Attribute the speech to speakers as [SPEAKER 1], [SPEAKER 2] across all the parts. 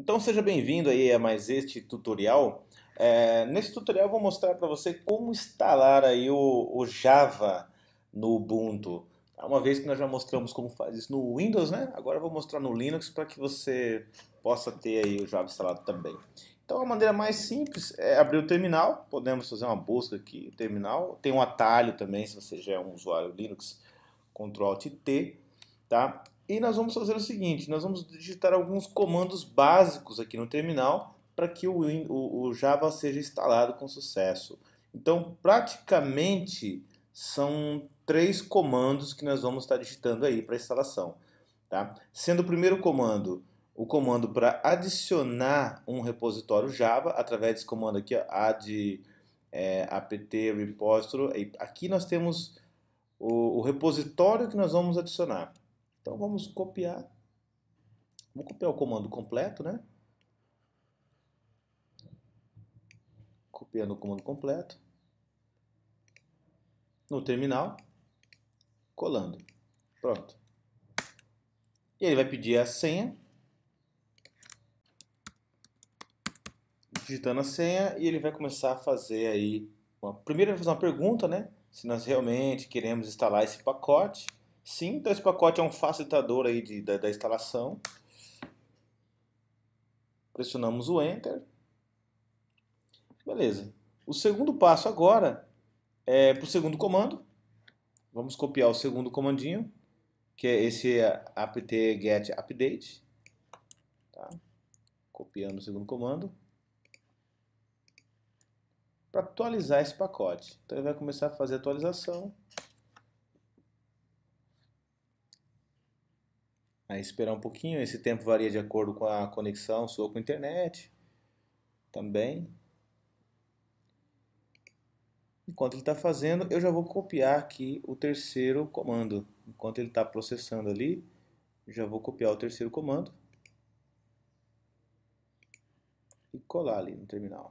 [SPEAKER 1] Então seja bem-vindo aí a mais este tutorial. É, nesse tutorial vou mostrar para você como instalar aí o, o, Java no Ubuntu. Tá? Uma vez que nós já mostramos como faz isso no Windows, né? Agora eu vou mostrar no Linux para que você possa ter aí o Java instalado também. Então a maneira mais simples é abrir o terminal, podemos fazer uma busca aqui, terminal. Tem um atalho também, se você já é um usuário Linux, Ctrl Alt T, tá? E nós vamos fazer o seguinte, nós vamos digitar alguns comandos básicos aqui no terminal para que o, o, o Java seja instalado com sucesso. Então, praticamente, são três comandos que nós vamos estar digitando aí para instalação. Tá? Sendo o primeiro comando o comando para adicionar um repositório Java através desse comando aqui, ó, add é, apt repository. Aqui nós temos o, o repositório que nós vamos adicionar. Então vamos copiar. Vou copiar o comando completo, né? Copiando o comando completo. No terminal. Colando. Pronto. E ele vai pedir a senha. Digitando a senha e ele vai começar a fazer aí. Uma... Primeiro ele vai fazer uma pergunta, né? Se nós realmente queremos instalar esse pacote. Sim, então esse pacote é um facilitador aí de, da, da instalação. Pressionamos o Enter. Beleza. O segundo passo agora é para o segundo comando. Vamos copiar o segundo comandinho, que é esse é apt get update. Tá? Copiando o segundo comando. Para atualizar esse pacote. Então ele vai começar a fazer a atualização. Aí esperar um pouquinho, esse tempo varia de acordo com a conexão sua com a internet também. Enquanto ele está fazendo, eu já vou copiar aqui o terceiro comando. Enquanto ele está processando ali, já vou copiar o terceiro comando e colar ali no terminal.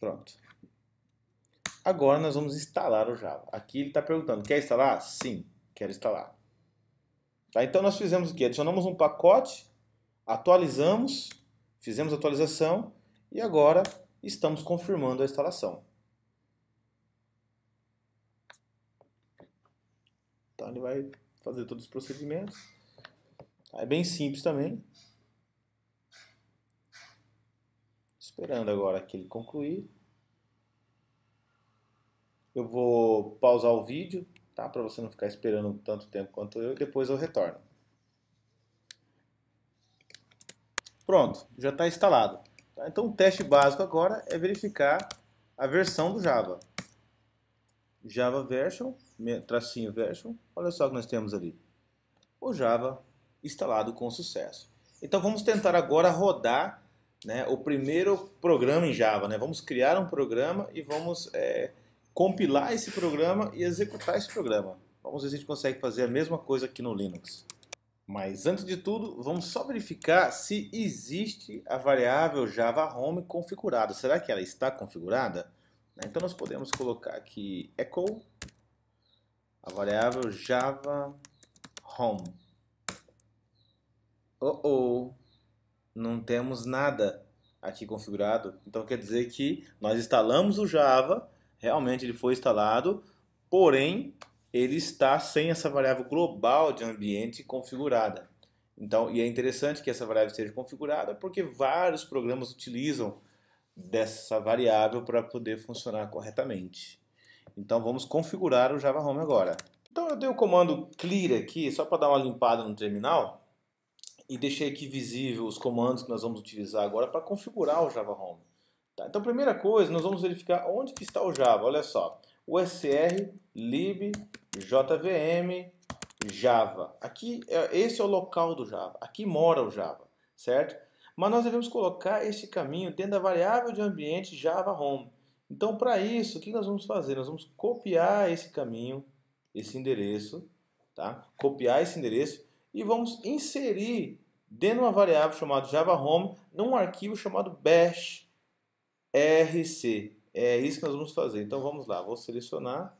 [SPEAKER 1] Pronto. Agora nós vamos instalar o Java. Aqui ele está perguntando, quer instalar? Sim, quero instalar. Tá, então nós fizemos o que? Adicionamos um pacote, atualizamos, fizemos atualização e agora estamos confirmando a instalação. Então ele vai fazer todos os procedimentos. Tá, é bem simples também. Esperando agora que ele concluir. Eu vou pausar o vídeo, tá? Para você não ficar esperando tanto tempo quanto eu, e depois eu retorno. Pronto, já está instalado. Tá? Então o teste básico agora é verificar a versão do Java. Java version, tracinho version, olha só o que nós temos ali. O Java instalado com sucesso. Então vamos tentar agora rodar né, o primeiro programa em Java. Né? Vamos criar um programa e vamos é, compilar esse programa e executar esse programa. Vamos ver se a gente consegue fazer a mesma coisa aqui no Linux. Mas antes de tudo, vamos só verificar se existe a variável Java Home configurada. Será que ela está configurada? Então nós podemos colocar aqui echo a variável Java Home. Oh, oh, não temos nada aqui configurado. Então quer dizer que nós instalamos o Java, realmente ele foi instalado, porém ele está sem essa variável global de ambiente configurada. Então, e é interessante que essa variável seja configurada porque vários programas utilizam dessa variável para poder funcionar corretamente. Então vamos configurar o Java Home agora. Então eu dei o comando clear aqui, só para dar uma limpada no terminal, e deixei aqui visível os comandos que nós vamos utilizar agora para configurar o Java Home. Tá, então, primeira coisa, nós vamos verificar onde que está o Java. Olha só, USR, lib, jvm, Java. Aqui, é, esse é o local do Java. Aqui mora o Java, certo? Mas nós devemos colocar esse caminho dentro da variável de ambiente Java Home. Então, para isso, o que nós vamos fazer? Nós vamos copiar esse caminho, esse endereço, tá? Copiar esse endereço e vamos inserir dentro de uma variável chamada Java Home num arquivo chamado bash RC. É isso que nós vamos fazer. Então vamos lá, vou selecionar.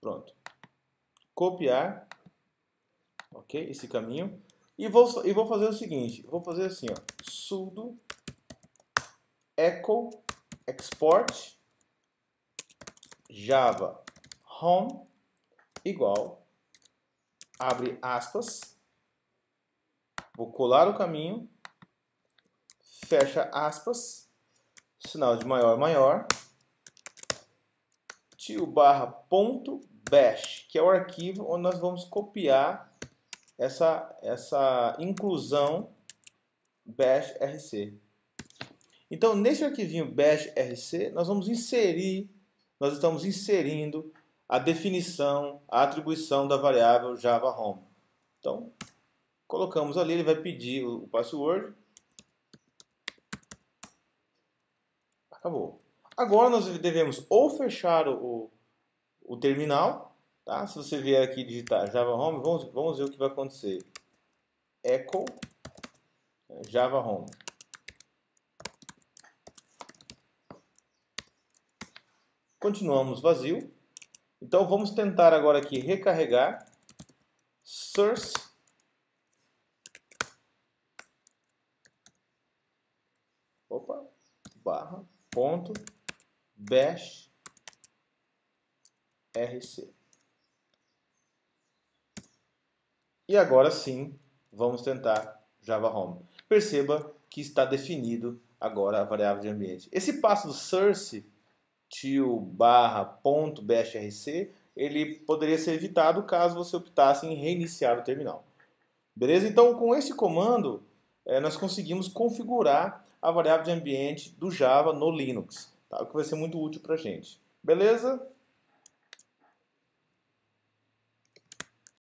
[SPEAKER 1] Pronto. Copiar. Ok? Esse caminho. E vou, e vou fazer o seguinte, vou fazer assim, ó, sudo echo export java home igual abre aspas vou colar o caminho fecha aspas sinal de maior, maior, tio barra ponto bash, que é o arquivo onde nós vamos copiar essa, essa inclusão bash rc. Então, nesse arquivinho bash rc, nós vamos inserir, nós estamos inserindo a definição, a atribuição da variável java home. Então, colocamos ali, ele vai pedir o password, Acabou. Agora nós devemos ou fechar o, o, terminal, tá? Se você vier aqui digitar Java Home, vamos, vamos ver o que vai acontecer. Echo né, Java Home. Continuamos vazio. Então vamos tentar agora aqui recarregar source opa barra ponto bash rc. E agora sim, vamos tentar Java Home. Perceba que está definido agora a variável de ambiente. Esse passo do source til barra ponto bash rc, ele poderia ser evitado caso você optasse em reiniciar o terminal. Beleza? Então, com esse comando, eh, nós conseguimos configurar a variável de ambiente do Java no Linux, tá? o que vai ser muito útil para a gente. Beleza?